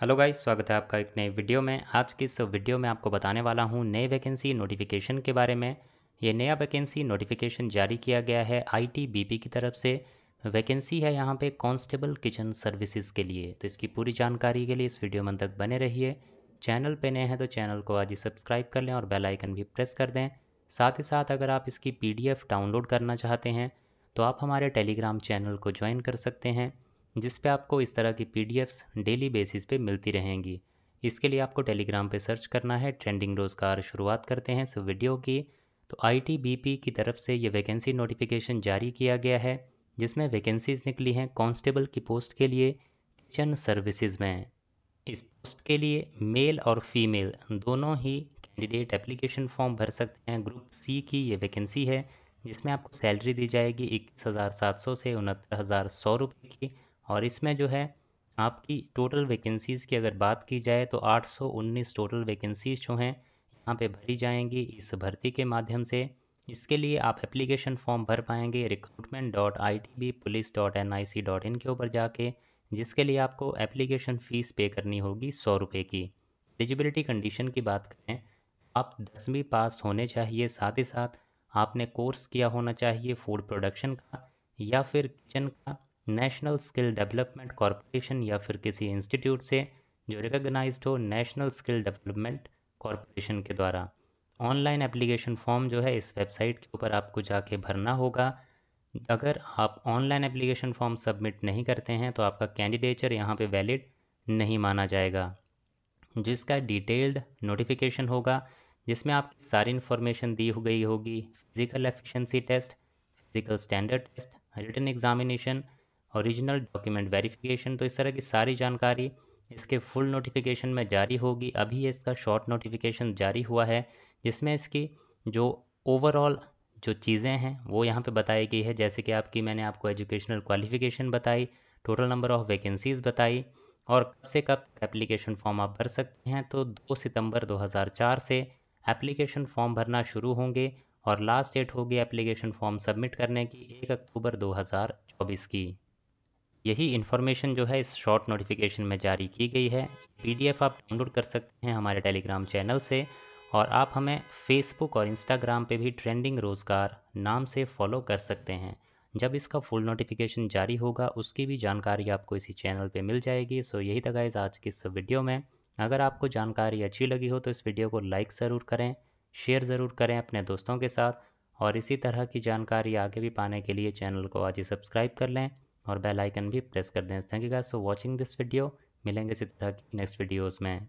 hello guys स्वागत है आपका एक नए वीडियो में आज की इस वीडियो में आपको बताने वाला हूँ नए वैकेंसी नोटिफिकेशन के बारे में ये नया वैकेंसी नोटिफिकेशन जारी किया गया है आईटीबीपी की तरफ से वैकेंसी है यहाँ पे कांस्टेबल किचन सर्विसेज के लिए तो इसकी पूरी जानकारी के लिए इस वीडियो में तक बने रहिए चैनल पर नए हैं तो चैनल को आज ही सब्सक्राइब कर लें और बेलाइकन भी प्रेस कर दें साथ ही साथ अगर आप इसकी पी डाउनलोड करना चाहते हैं तो आप हमारे टेलीग्राम चैनल को ज्वाइन कर सकते हैं जिस पे आपको इस तरह की पी डेली बेसिस पे मिलती रहेंगी इसके लिए आपको टेलीग्राम पे सर्च करना है ट्रेंडिंग रोज़गार शुरुआत करते हैं इस वीडियो की तो आईटीबीपी की तरफ से ये वैकेंसी नोटिफिकेशन जारी किया गया है जिसमें वैकेंसीज़ निकली हैं कांस्टेबल की पोस्ट के लिए किचन सर्विसज़ में इस पोस्ट के लिए मेल और फीमेल दोनों ही कैंडिडेट एप्लीकेशन फॉर्म भर सकते हैं ग्रुप सी की ये वैकेंसी है जिसमें आपको सैलरी दी जाएगी इक्कीस हज़ार सात सौ से उनहत्तर हज़ार सौ रुपये की और इसमें जो है आपकी टोटल वैकेंसीज़ की अगर बात की जाए तो 819 टोटल वैकेंसीज़ जो हैं यहाँ पे भरी जाएंगी इस भर्ती के माध्यम से इसके लिए आप एप्लीकेशन फॉर्म भर पाएंगे recruitment dot I T B police dot N I C dot in के ऊपर जाके जिसके लिए आपको एप्लीकेशन फ़ीस पे करनी होगी सौ रुपये की एलिजिबिलिटी कंडीशन की बात करें आप दसवीं पास होने चाहिए साथ ही साथ आपने कोर्स किया होना चाहिए फूड प्रोडक्शन का या फिर किचन का नेशनल स्किल डेवलपमेंट कॉरपोरेशन या फिर किसी इंस्टीट्यूट से जो रिकग्नाइज हो नेशनल स्किल डेवलपमेंट कॉरपोरेशन के द्वारा ऑनलाइन एप्लीकेशन फॉर्म जो है इस वेबसाइट के ऊपर आपको जाके भरना होगा अगर आप ऑनलाइन एप्लीकेशन फॉर्म सबमिट नहीं करते हैं तो आपका कैंडिडेचर यहाँ पे वैलिड नहीं माना जाएगा जिसका डिटेल्ड नोटिफिकेशन होगा जिसमें आप सारी इन्फॉर्मेशन दी हो गई होगी physical efficiency test physical standard test written examination original document verification तो इस तरह की सारी जानकारी इसके फुल नोटिफिकेशन में जारी होगी अभी इसका शॉर्ट नोटिफिकेशन जारी हुआ है जिसमें इसकी जो ओवरऑल जो चीज़ें हैं वो यहाँ पे बताई गई है जैसे कि आपकी मैंने आपको एजुकेशनल क्वालिफिकेशन बताई टोटल नंबर ऑफ़ वैकेंसीज़ बताई और कब से कब एप्लीकेशन फॉर्म आप भर सकते हैं तो 2 सितंबर 2004 से एप्लीकेशन फॉर्म भरना शुरू होंगे और लास्ट डेट होगी एप्लीकेशन फॉर्म सबमिट करने की एक अक्टूबर 2024 की यही इन्फॉर्मेशन जो है इस शॉर्ट नोटिफिकेशन में जारी की गई है पीडीएफ आप डाउनलोड कर सकते हैं हमारे टेलीग्राम चैनल से और आप हमें फेसबुक और इंस्टाग्राम पे भी ट्रेंडिंग रोज़गार नाम से फॉलो कर सकते हैं जब इसका फुल नोटिफिकेशन जारी होगा उसकी भी जानकारी आपको इसी चैनल पे मिल जाएगी सो यही था गाइज आज की इस वीडियो में अगर आपको जानकारी अच्छी लगी हो तो इस वीडियो को लाइक ज़रूर करें शेयर ज़रूर करें अपने दोस्तों के साथ और इसी तरह की जानकारी आगे भी पाने के लिए चैनल को आज ही सब्सक्राइब कर लें और बेल आइकन भी प्रेस कर दें thank you guys for watching this video मिलेंगे इसी तरह की नेक्स्ट वीडियोज़ में